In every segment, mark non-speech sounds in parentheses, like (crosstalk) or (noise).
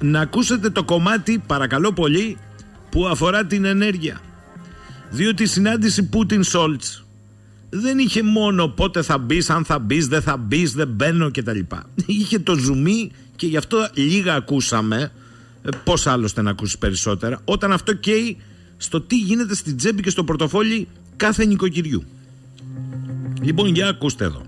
να ακούσετε το κομμάτι, παρακαλώ πολύ, που αφορά την ενέργεια. Διότι η συνάντηση Πούτιν-Σόλτς δεν είχε μόνο πότε θα μπεις, αν θα μπεις, δεν θα μπεις, δεν μπαίνω κτλ. Είχε το ζουμί και γι' αυτό λίγα ακούσαμε. Ε, Πώς άλλωστε να ακούσεις περισσότερα, όταν αυτό καίει στο τι γίνεται στην τσέπη και στο πορτοφόλι κάθε νοικοκυριού. Λοιπόν, για ακούστε εδώ.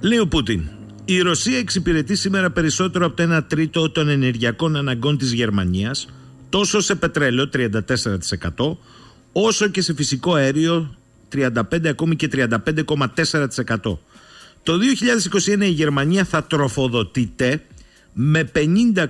Λέει ο Πούτιν, η Ρωσία εξυπηρετεί σήμερα περισσότερο από το 1 τρίτο των ενεργειακών αναγκών της Γερμανίας, τόσο σε πετρέλαιο 34%, όσο και σε φυσικό αέριο 35 ακόμη και 35,4%. Το 2021 η Γερμανία θα τροφοδοτείται με 50,7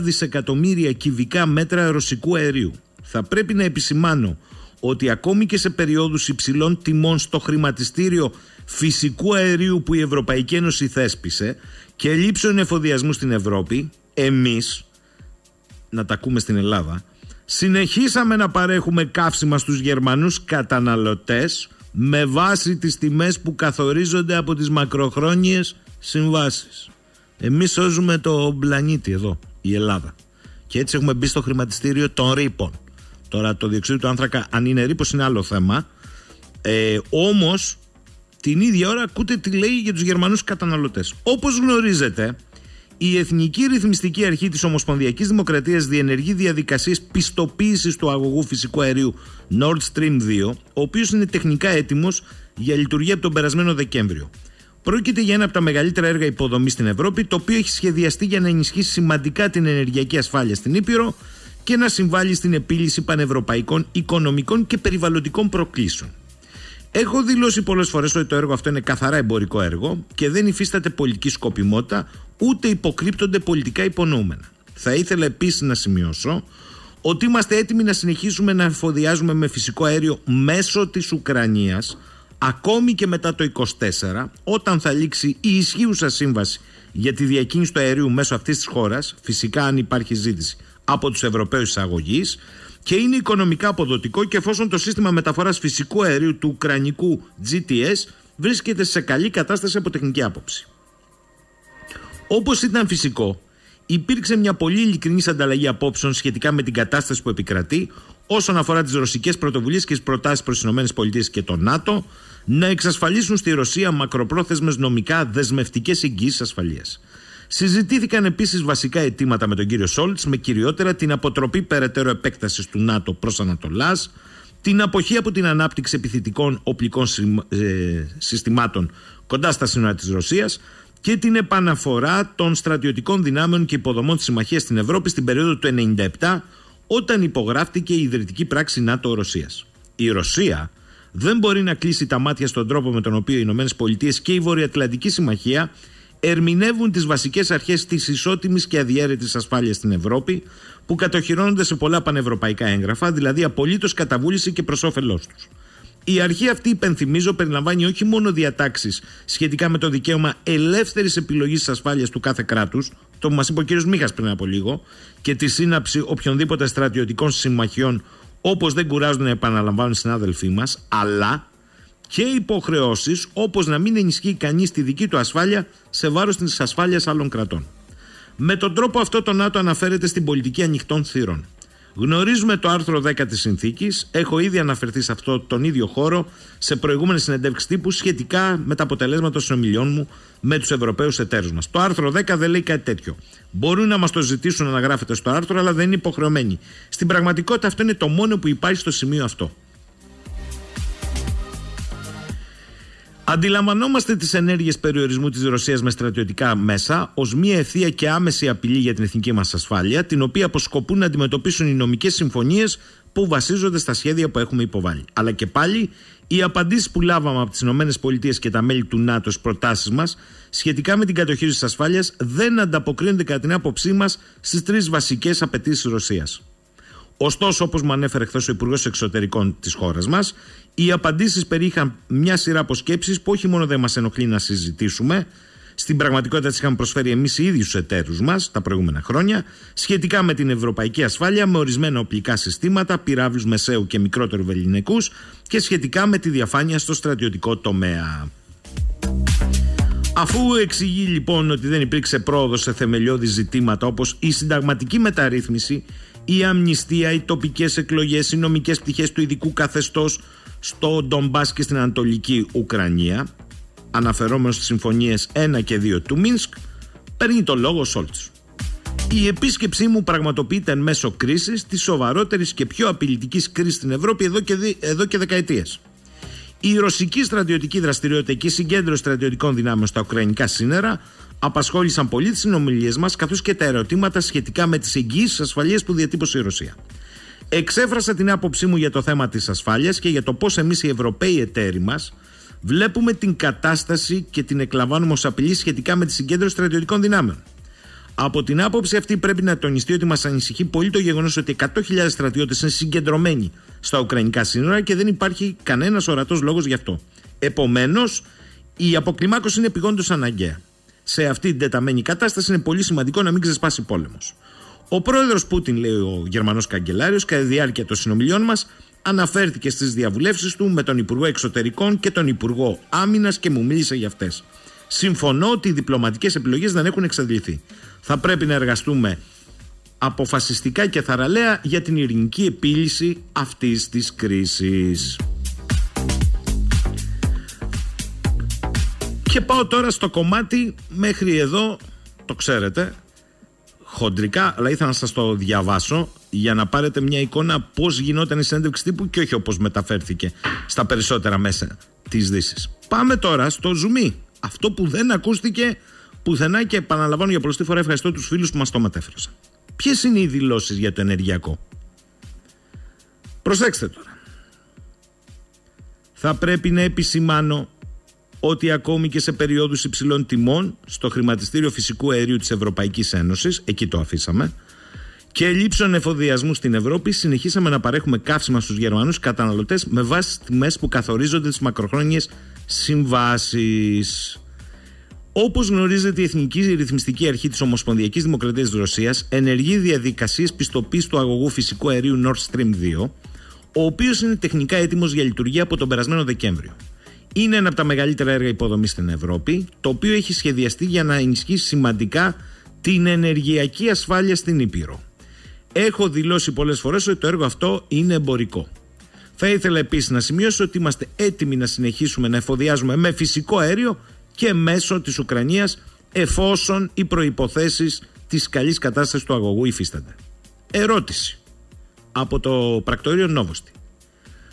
δισεκατομμύρια κυβικά μέτρα ρωσικού αερίου. Θα πρέπει να επισημάνω ότι ακόμη και σε περιόδους υψηλών τιμών στο χρηματιστήριο φυσικού αερίου που η Ευρωπαϊκή Ένωση θέσπισε και λήψεων εφοδιασμού στην Ευρώπη, εμείς, να τα ακούμε στην Ελλάδα, συνεχίσαμε να παρέχουμε καύσιμα στους Γερμανούς καταναλωτές με βάση τις τιμές που καθορίζονται από τις μακροχρόνιες συμβάσεις. Εμείς σώζουμε το πλανήτη εδώ, η Ελλάδα. Και έτσι έχουμε μπει στο χρηματιστήριο των ρήπων. Τώρα το διοξείδιο του άνθρακα, αν είναι ρήπος είναι άλλο θέμα. Ε, Όμως, την ίδια ώρα ακούτε τι λέει για τους Γερμανούς καταναλωτές. Όπως γνωρίζετε, η Εθνική Ρυθμιστική Αρχή της Ομοσπονδιακής Δημοκρατίας... διενεργεί διαδικασίες πιστοποίησης του αγωγού φυσικού αερίου Nord Stream 2, ο οποίος είναι τεχνικά έτοιμος για λειτουργία από τον περασμένο Δεκέμβριο. Πρόκειται για ένα από τα μεγαλύτερα έργα υποδομής στην Ευρώπη, το οποίο έχει σχεδιαστεί για να ενισχύσει σημαντικά την ενεργειακή ασφάλεια στην Ήπειρο και να συμβάλλει στην επίλυση πανευρωπαϊκών οικονομικών και περιβαλλοντικών προκλήσεων. Έχω δηλώσει πολλές φορές ότι το έργο αυτό είναι καθαρά εμπορικό έργο και δεν υφίσταται πολιτική σκοπιμότητα ούτε υποκρύπτονται πολιτικά υπονοούμενα. Θα ήθελα επίσης να σημειώσω ότι είμαστε έτοιμοι να συνεχίσουμε να εφοδιάζουμε με φυσικό αέριο μέσω της Ουκρανίας ακόμη και μετά το 24, όταν θα λήξει η ισχύουσα σύμβαση για τη διακίνηση του αερίου μέσω αυτής της χώρας, φυσικά αν υπάρχει ζήτηση από τους Ευρωπαίους εισαγωγείς και είναι οικονομικά αποδοτικό και εφόσον το σύστημα μεταφοράς φυσικού αερίου του Ουκρανικού GTS βρίσκεται σε καλή κατάσταση από τεχνική άποψη. Όπως ήταν φυσικό, υπήρξε μια πολύ ειλικρινής ανταλλαγή απόψεων σχετικά με την κατάσταση που επικρατεί όσον αφορά τις ρωσικές πρωτοβουλίες και τις προτάσεις προς τις ΗΠΑ και το ΝΑΤΟ να εξασφαλίσουν στη Ρωσία μακροπρόθεσμες νομικά δεσμευτικές εγγύσεις ασφαλείας. Συζητήθηκαν επίσης βασικά αιτήματα με τον κύριο Σόλτ, με κυριότερα την αποτροπή περαιτέρω επέκτασης του ΝΑΤΟ προς Ανατολάς, την αποχή από την ανάπτυξη επιθετικών οπλικών ε, συστημάτων κοντά στα σύνορα της Ρωσίας και την επαναφορά των στρατιωτικών δυνάμεων και υποδομών της Συμμαχίας στην Ευρώπη στην περίοδο του 1997, όταν υπογράφτηκε η ιδρυτική πράξη ΝΑΤΟ-Ρωσία. Η Ρωσία δεν μπορεί να κλείσει τα μάτια στον τρόπο με τον οποίο οι ΗΠΑ και η Βορειοατλαντική Συμμαχία ερμηνεύουν τις βασικές αρχές της ισότιμης και αδιέρετης ασφάλειας στην Ευρώπη που κατοχυρώνονται σε πολλά πανευρωπαϊκά έγγραφα, δηλαδή απολύτως καταβούληση και προς όφελός τους. Η αρχή αυτή, υπενθυμίζω, περιλαμβάνει όχι μόνο διατάξεις σχετικά με το δικαίωμα ελεύθερης επιλογής της ασφάλειας του κάθε κράτους, το που μας είπε ο κ. Μίχας πριν από λίγο, και τη σύναψη οποιονδήποτε στρατιωτικών συμμαχιών, όπως δεν κουράζουν να επαναλαμβάνουν οι συνάδελφοί μας, αλλά και υποχρεώσεις, όπως να μην ενισχύει κανείς τη δική του ασφάλεια σε βάρος της ασφάλειας άλλων κρατών. Με τον τρόπο αυτό το ΝΑΤΟ αναφέρεται στην πολιτική ανοιχτών θύρων. Γνωρίζουμε το άρθρο 10 της συνθήκης, έχω ήδη αναφερθεί σε αυτό τον ίδιο χώρο σε προηγούμενες συνεντεύξεις τύπου σχετικά με τα αποτελέσματα των συνομιλιών μου με τους Ευρωπαίους εταίρους μας. Το άρθρο 10 δεν λέει κάτι τέτοιο. Μπορούν να μας το ζητήσουν να γράφετε στο άρθρο αλλά δεν είναι υποχρεωμένοι. Στην πραγματικότητα αυτό είναι το μόνο που υπάρχει στο σημείο αυτό. Αντιλαμβανόμαστε τις ενέργειες περιορισμού της Ρωσίας με στρατιωτικά μέσα ως μια ευθεία και άμεση απειλή για την εθνική μας ασφάλεια, την οποία αποσκοπούν να αντιμετωπίσουν οι νομικές συμφωνίες που βασίζονται στα σχέδια που έχουμε υποβάλει. Αλλά και πάλι, οι απαντήσεις που λάβαμε από τις ΗΠΑ και τα μέλη του ΝΑΤΟ στις προτάσεις μας σχετικά με την κατοχήρωση της ασφάλειας δεν ανταποκρίνονται, κατά την άποψή μας, στις τρεις βασικές απαιτήσεις Ρωσίας. Ωστόσο, όπως μου ανέφερε χθες ο Υπουργός Εξωτερικών της χώρας μας, οι απαντήσεις περιείχαν μια σειρά από σκέψει που όχι μόνο δεν μας ενοχλεί να συζητήσουμε, στην πραγματικότητα τις είχαμε προσφέρει εμείς οι ίδιους εταίρους μας τα προηγούμενα χρόνια, σχετικά με την ευρωπαϊκή ασφάλεια, με ορισμένα οπλικά συστήματα, πυράβλους μεσαίου και μικρότερου ελληνικού και σχετικά με τη διαφάνεια στο στρατιωτικό τομέα. Αφού εξηγεί λοιπόν ότι δεν υπήρξε πρόοδος σε θεμελιώδη ζητήματα όπως η συνταγματική μεταρρύθμιση, η αμνηστία, οι τοπικές εκλογές, οι νομικές πτυχές του ειδικού καθεστώς στο Ντομπάς και στην Ανατολική Ουκρανία, αναφερόμενος στις συμφωνίες 1 και 2 του Μίνσκ, παίρνει το λόγο Σόλτ. Η επίσκεψή μου πραγματοποιείται εν μέσω κρίσης, της σοβαρότερης και πιο απειλητικής κρίσης στην Ευρώπη εδώ και, δι... εδώ και δεκαετίες. Η ρωσική στρατιωτική δραστηριότητα και η συγκέντρωση στρατιωτικών δυνάμεων στα ουκρανικά σύνορα απασχόλησαν πολύ τις συνομιλίες μας, καθώς και τα ερωτήματα σχετικά με τις εγγύσει ασφαλείας που διατύπωσε η Ρωσία. Εξέφρασα την άποψή μου για το θέμα της ασφάλειας και για το πώς εμείς οι Ευρωπαίοι εταίροι μας βλέπουμε την κατάσταση και την εκλαμβάνουμε ως απειλή σχετικά με τη συγκέντρωση στρατιωτικών δυνάμεων. Από την άποψη αυτή, πρέπει να τονιστεί ότι μας ανησυχεί πολύ το γεγονός ότι 100.000 στρατιώτες είναι συγκεντρωμένοι στα ουκρανικά σύνορα και δεν υπάρχει κανένας ορατός λόγος γι' αυτό. Επομένως, η αποκλιμάκωση είναι πηγόντω αναγκαία σε αυτή την τεταμένη κατάσταση είναι πολύ σημαντικό να μην ξεσπάσει πόλεμος. Ο πρόεδρος Πούτιν, λέει ο Γερμανός Καγκελάριος, κατά τη διάρκεια των συνομιλιών μας, αναφέρθηκε στις διαβουλεύσεις του με τον Υπουργό Εξωτερικών και τον Υπουργό Άμυνας και μου μίλησε για αυτές. Συμφωνώ ότι οι διπλωματικές επιλογές δεν έχουν εξαντληθεί. Θα πρέπει να εργαστούμε αποφασιστικά και θαραλέα για την ειρηνική επίλυση αυτής της κρίσης. Και πάω τώρα στο κομμάτι μέχρι εδώ, το ξέρετε, χοντρικά, αλλά ήθελα να σας το διαβάσω για να πάρετε μια εικόνα πώς γινόταν η συνέντευξη τύπου και όχι όπως μεταφέρθηκε στα περισσότερα μέσα της δύσης. Πάμε τώρα στο ζουμί. Αυτό που δεν ακούστηκε πουθενά και επαναλαμβάνω για πολλοστή φορά ευχαριστώ τους φίλους που μας το μετέφερασαν. Ποιες είναι οι δηλώσεις για το ενεργειακό. Προσέξτε τώρα. Θα πρέπει να επισημάνω ότι ακόμη και σε περιόδους υψηλών τιμών στο χρηματιστήριο φυσικού αερίου της Ευρωπαϊκής Ένωσης, εκεί το αφήσαμε, και ελλείψεων εφοδιασμού στην Ευρώπη, συνεχίσαμε να παρέχουμε καύσιμα στους Γερμανούς καταναλωτές με βάση τιμές που καθορίζονται τις μακροχρόνιες συμβάσεις. Όπως γνωρίζετε, η Εθνική Ρυθμιστική Αρχή της Ομοσπονδιακής Δημοκρατίας της Ρωσίας ενεργεί διαδικασίες πιστοποίησης του αγωγού φυσικού αερίου Nord Stream 2, ο οποίος είναι τεχνικά έτοιμος για λειτουργία από τον περασμένο Δεκέμβριο. Είναι ένα από τα μεγαλύτερα έργα υποδομής στην Ευρώπη, το οποίο έχει σχεδιαστεί για να ενισχύσει σημαντικά την ενεργειακή ασφάλεια στην Ήπειρο. Έχω δηλώσει πολλές φορές ότι το έργο αυτό είναι εμπορικό. Θα ήθελα επίσης να σημειώσω ότι είμαστε έτοιμοι να συνεχίσουμε να εφοδιάζουμε με φυσικό αέριο και μέσω της Ουκρανίας, εφόσον οι προποθέσει της καλής κατάστασης του αγωγού υφίστανται. Ερώτηση από το πρακτορείο Νόβοστη.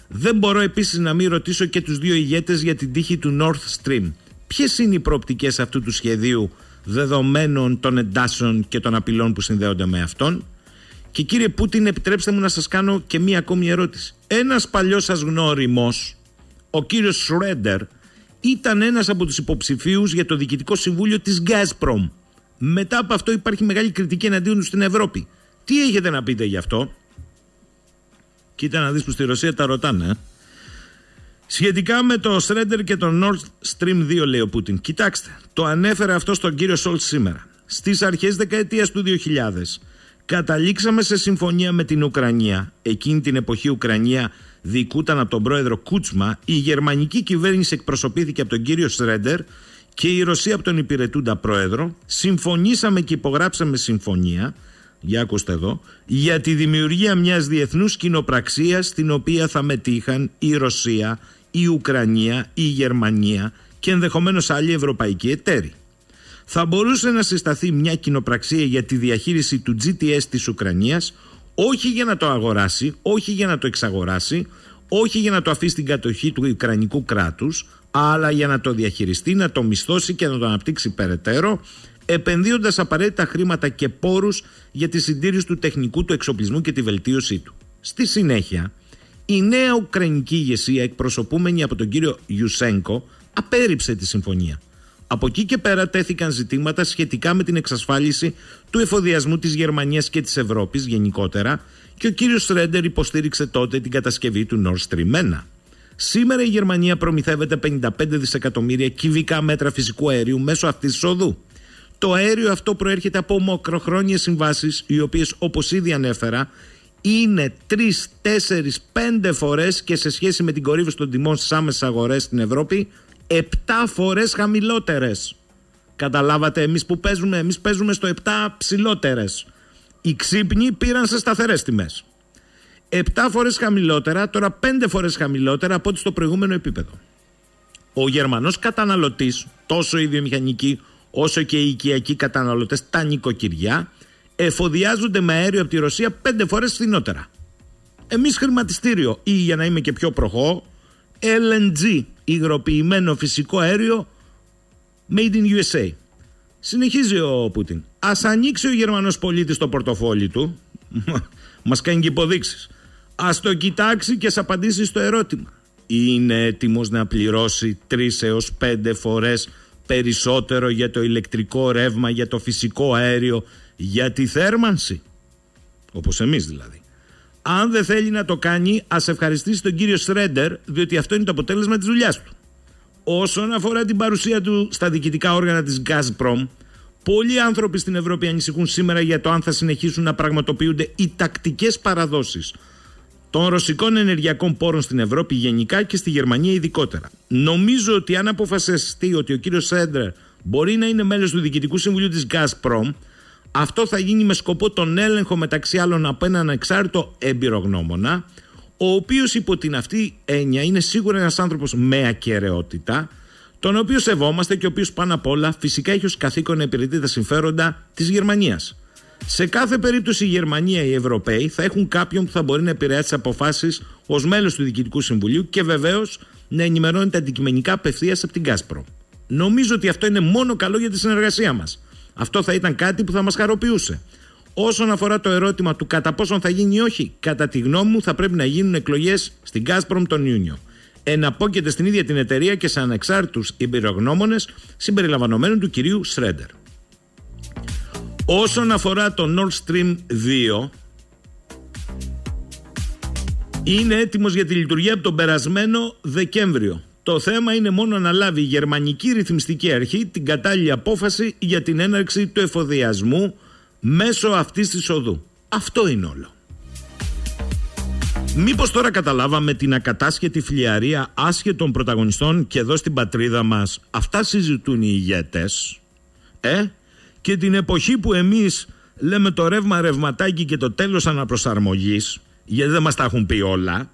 Δεν μπορώ επίσης να μην ρωτήσω και τους δύο ηγέτες για την τύχη του North Stream. Ποιες είναι οι προοπτικές αυτού του σχεδίου δεδομένων των εντάσεων και των απειλών που συνδέονται με αυτόν. Και κύριε Πούτιν, επιτρέψτε μου να σας κάνω και μία ακόμη ερώτηση. Ένας παλιός σας γνώριμος, ο κύριος Σρέντερ, ήταν ένας από τους υποψηφίους για το διοικητικό συμβούλιο της Gazprom. Μετά από αυτό υπάρχει μεγάλη κριτική εναντίον του στην Ευρώπη. Τι έχετε να πείτε γι' αυτό. Κοίτα να δεις που στη Ρωσία τα ρωτάνε. Ε. Σχετικά με το σρέντερ και το Nord Stream 2, λέει ο Πούτιν. Κοιτάξτε, το ανέφερε αυτό στον κύριο Σόλτ σήμερα. Στις αρχές δεκαετίας του 2000 καταλήξαμε σε συμφωνία με την Ουκρανία. Εκείνη την εποχή η Ουκρανία διοικούταν από τον πρόεδρο Κούτσμα, η γερμανική κυβέρνηση εκπροσωπήθηκε από τον κύριο Σρέντερ και η Ρωσία από τον υπηρετούντα πρόεδρο. Συμφωνήσαμε και υπογράψαμε συμφωνία για ακούστε εδώ, για τη δημιουργία μιας διεθνούς κοινοπραξίας στην οποία θα μετήχαν η Ρωσία, η Ουκρανία, η Γερμανία και ενδεχομένως άλλοι ευρωπαϊκοί εταίροι. Θα μπορούσε να συσταθεί μια κοινοπραξία για τη διαχείριση του GTS της Ουκρανίας όχι για να το αγοράσει, όχι για να το εξαγοράσει, όχι για να το αφήσει στην κατοχή του Ουκρανικού κράτους αλλά για να το διαχειριστεί, να το μισθώσει και να το αναπτύξει περαιτέρω επενδύοντας απαραίτητα χρήματα και πόρους για τη συντήρηση του τεχνικού του εξοπλισμού και τη βελτίωσή του. Στη συνέχεια, η νέα Ουκρανική ηγεσία, εκπροσωπούμενη από τον κύριο Ιουσέγκο, απέρριψε τη συμφωνία. Από εκεί και πέρα τέθηκαν ζητήματα σχετικά με την εξασφάλιση του εφοδιασμού της Γερμανίας και της Ευρώπης γενικότερα και ο κύριος Σρέντερ υποστήριξε τότε την κατασκευή του Nord Stream 1. Σήμερα η Γερμανία προμηθεύεται 55 δισεκατομμύρια κυβικά μέτρα φυσικού αερίου μέσω αυτής της οδού. Το αέριο αυτό προέρχεται από μακροχρόνιες συμβάσεις, οι οποίες όπως ήδη ανέφερα, είναι 3, 4, 5 φορές και σε σχέση με την κορύφωση των τιμών στις άμεσες αγορές στην Ευρώπη, 7 φορές χαμηλότερες. Καταλάβατε, εμείς που παίζουμε, εμείς παίζουμε στο 7 ψηλότερες. Οι ξύπνοι πήραν σε σταθερές τιμές. 7 φορές χαμηλότερα, τώρα 5 φορές χαμηλότερα από ό,τι στο προηγούμενο επίπεδο. Ο Γερμανός καταναλωτής, τόσο η βιομηχανική όσο και οι οικιακοί καταναλωτές, τα νοικοκυριά, εφοδιάζονται με αέριο από τη Ρωσία πέντε φορές φθηνότερα. Εμείς χρηματιστήριο ή για να είμαι και πιο προχώ, LNG, υγροποιημένο φυσικό αέριο made in USA. Συνεχίζει ο Πούτιν. Ας ανοίξει ο γερμανός πολίτης το πορτοφόλι του. (laughs) Μας κάνει και υποδείξεις. Ας το κοιτάξει και σε απαντήσει στο ερώτημα. Είναι έτοιμος να πληρώσει τρεις έως πέντε φορές περισσότερο για το ηλεκτρικό ρεύμα, για το φυσικό αέριο, για τη θέρμανση. Όπως εμείς δηλαδή. Αν δεν θέλει να το κάνει, ας ευχαριστήσει τον κύριο Σρέντερ, διότι αυτό είναι το αποτέλεσμα της δουλειάς του. Όσον αφορά την παρουσία του στα διοικητικά όργανα της Gazprom, πολλοί άνθρωποι στην Ευρώπη ανησυχούν σήμερα για το αν θα συνεχίσουν να πραγματοποιούνται οι τακτικές παραδόσεις των ρωσικών ενεργειακών πόρων στην Ευρώπη γενικά και στη Γερμανία ειδικότερα. Νομίζω ότι αν αποφασιστεί ότι ο κύριος Σέντρερ μπορεί να είναι μέλος του Διοικητικού Συμβουλίου της Gazprom, αυτό θα γίνει με σκοπό τον έλεγχο μεταξύ άλλων από έναν εξάρτητο εμπειρογνώμονα, ο οποίος υπό την αυτή έννοια είναι σίγουρα ένας άνθρωπος με ακαιρεότητα, τον οποίο σεβόμαστε και ο οποίος πάνω απ' όλα φυσικά έχει ως καθήκον να υπηρετεί τα συμφέροντα της Γερμανίας. Σε κάθε περίπτωση η Γερμανία, οι Ευρωπαίοι θα έχουν κάποιον που θα μπορεί να επηρεάσει τις αποφάσεις ως μέλος του Διοικητικού Συμβουλίου και βεβαίως να ενημερώνεται αντικειμενικά απευθείας από την Κάσπρο. Νομίζω ότι αυτό είναι μόνο καλό για τη συνεργασία μας. Αυτό θα ήταν κάτι που θα μας χαροποιούσε. Όσον αφορά το ερώτημα του κατά πόσον θα γίνει ή όχι, κατά τη γνώμη μου θα πρέπει να γίνουν εκλογές στην Gazprom τον Ιούνιο. Εναπόκειται στην ίδια την εταιρεία και σε ανεξάρτητους εμπειρογνώμονες συμπεριλαμβανομένου του κυρίου Σρέντερ. Όσον αφορά το Nord Stream 2, είναι έτοιμος για τη λειτουργία από τον περασμένο Δεκέμβριο. Το θέμα είναι μόνο να λάβει η γερμανική ρυθμιστική αρχή την κατάλληλη απόφαση για την έναρξη του εφοδιασμού μέσω αυτής της οδού. Αυτό είναι όλο. Μήπως τώρα καταλάβαμε την ακατάσχετη φιλιαρία άσχετων πρωταγωνιστών και εδώ στην πατρίδα μας αυτά συζητούν οι ηγέτες. Ε, και την εποχή που εμείς λέμε το ρεύμα ρευματάκι και το τέλος αναπροσαρμογής γιατί δεν μας τα έχουν πει όλα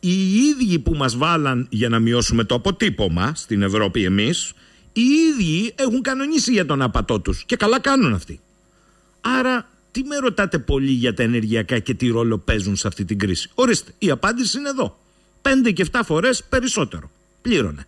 οι ίδιοι που μας βάλαν για να μειώσουμε το αποτύπωμα στην Ευρώπη εμείς οι ίδιοι έχουν κανονίσει για τον απατό τους και καλά κάνουν αυτοί άρα τι με ρωτάτε πολύ για τα ενεργειακά και τι ρόλο παίζουν σε αυτή την κρίση ορίστε η απάντηση είναι εδώ 5 και 7 φορές περισσότερο πλήρωνε